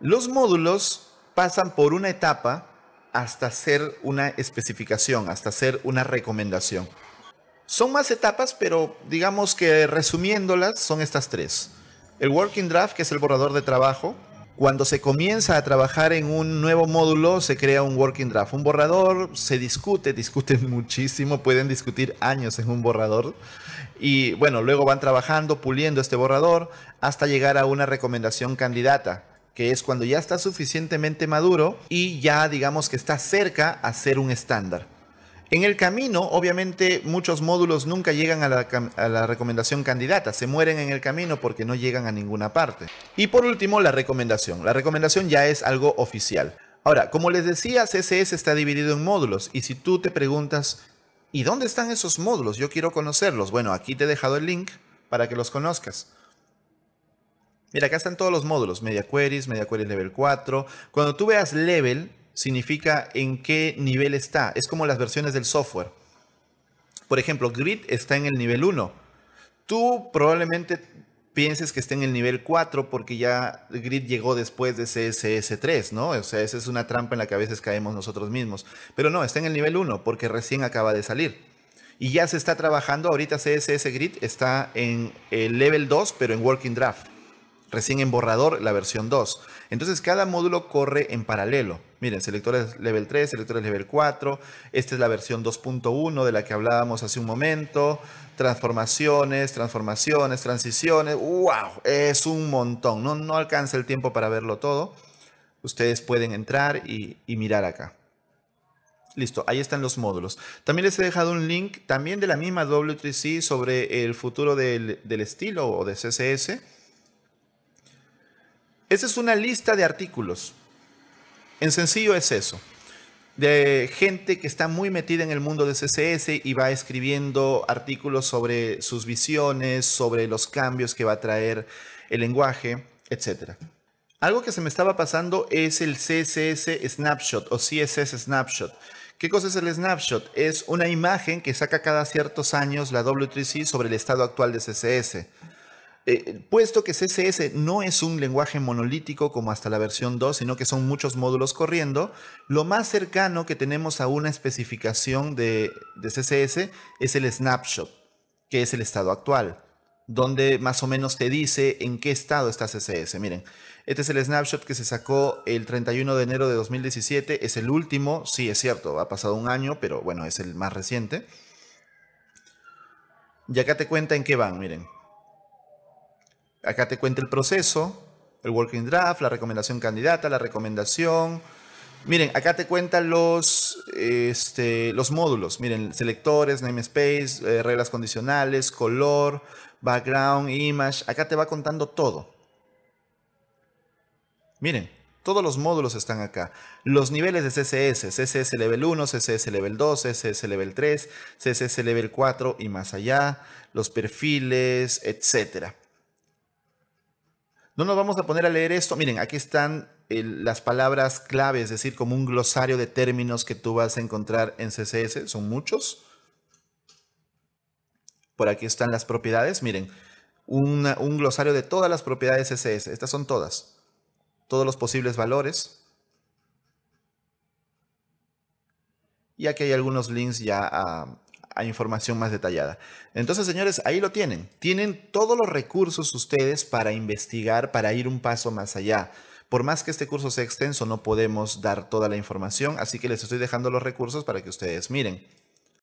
Los módulos pasan por una etapa hasta ser una especificación, hasta ser una recomendación. Son más etapas, pero digamos que resumiéndolas son estas tres. El Working Draft, que es el borrador de trabajo. Cuando se comienza a trabajar en un nuevo módulo, se crea un Working Draft, un borrador, se discute, discuten muchísimo, pueden discutir años en un borrador. Y bueno, luego van trabajando, puliendo este borrador, hasta llegar a una recomendación candidata, que es cuando ya está suficientemente maduro y ya digamos que está cerca a ser un estándar. En el camino, obviamente, muchos módulos nunca llegan a la, recomendación candidata, se mueren en el camino porque no llegan a ninguna parte. Y por último, la recomendación. La recomendación ya es algo oficial. Ahora, como les decía, CSS está dividido en módulos y si tú te preguntas, ¿y dónde están esos módulos? Yo quiero conocerlos. Bueno, aquí te he dejado el link para que los conozcas. Mira, acá están todos los módulos, media queries, media queries level 4. Cuando tú veas level, significa en qué nivel está. Es como las versiones del software. Por ejemplo, Grid está en el nivel 1. Tú probablemente pienses que está en el nivel 4 porque ya Grid llegó después de CSS3, ¿no? O sea, esa es una trampa en la que a veces caemos nosotros mismos. Pero no, está en el nivel 1 porque recién acaba de salir. Y ya se está trabajando, ahorita CSS Grid está en el level 2, pero en Working Draft recién en borrador la versión 2. Entonces cada módulo corre en paralelo. Miren, selectores level 3, selectores level 4, esta es la versión 2.1 de la que hablábamos hace un momento, transformaciones, transformaciones, transiciones, wow, es un montón, no, no alcanza el tiempo para verlo todo. Ustedes pueden entrar y, mirar acá. Listo, ahí están los módulos. También les he dejado un link también de la misma W3C sobre el futuro del, del estilo o de CSS esa es una lista de artículos. En sencillo es eso. De gente que está muy metida en el mundo de CSS y va escribiendo artículos sobre sus visiones, sobre los cambios que va a traer el lenguaje, etc. Algo que se me estaba pasando es el CSS Snapshot o CSS Snapshot. ¿Qué cosa es el snapshot? Es una imagen que saca cada ciertos años la W3C sobre el estado actual de CSS. Eh, puesto que CSS no es un lenguaje monolítico como hasta la versión 2, sino que son muchos módulos corriendo, lo más cercano que tenemos a una especificación de, de CSS es el snapshot, que es el estado actual, donde más o menos te dice en qué estado está CSS. Miren, este es el snapshot que se sacó el 31 de enero de 2017, es el último, sí es cierto, ha pasado un año, pero bueno, es el más reciente. Y acá te cuenta en qué van, miren. Acá te cuenta el proceso, el working draft, la recomendación candidata, la recomendación. Miren, acá te cuentan los, este, los módulos. Miren, selectores, namespace, eh, reglas condicionales, color, background, image. Acá te va contando todo. Miren, todos los módulos están acá. Los niveles de CSS, CSS Level 1, CSS Level 2, CSS Level 3, CSS Level 4 y más allá. Los perfiles, etcétera. No nos vamos a poner a leer esto. Miren, aquí están eh, las palabras clave, es decir, como un glosario de términos que tú vas a encontrar en CSS. Son muchos. Por aquí están las propiedades. Miren, un glosario de todas las propiedades CSS. Estas son todas. Todos los posibles valores. Y aquí hay algunos links ya a, información más detallada. Entonces, señores, ahí lo tienen. Tienen todos los recursos ustedes para investigar, para ir un paso más allá. Por más que este curso sea extenso, no podemos dar toda la información, así que les estoy dejando los recursos para que ustedes miren.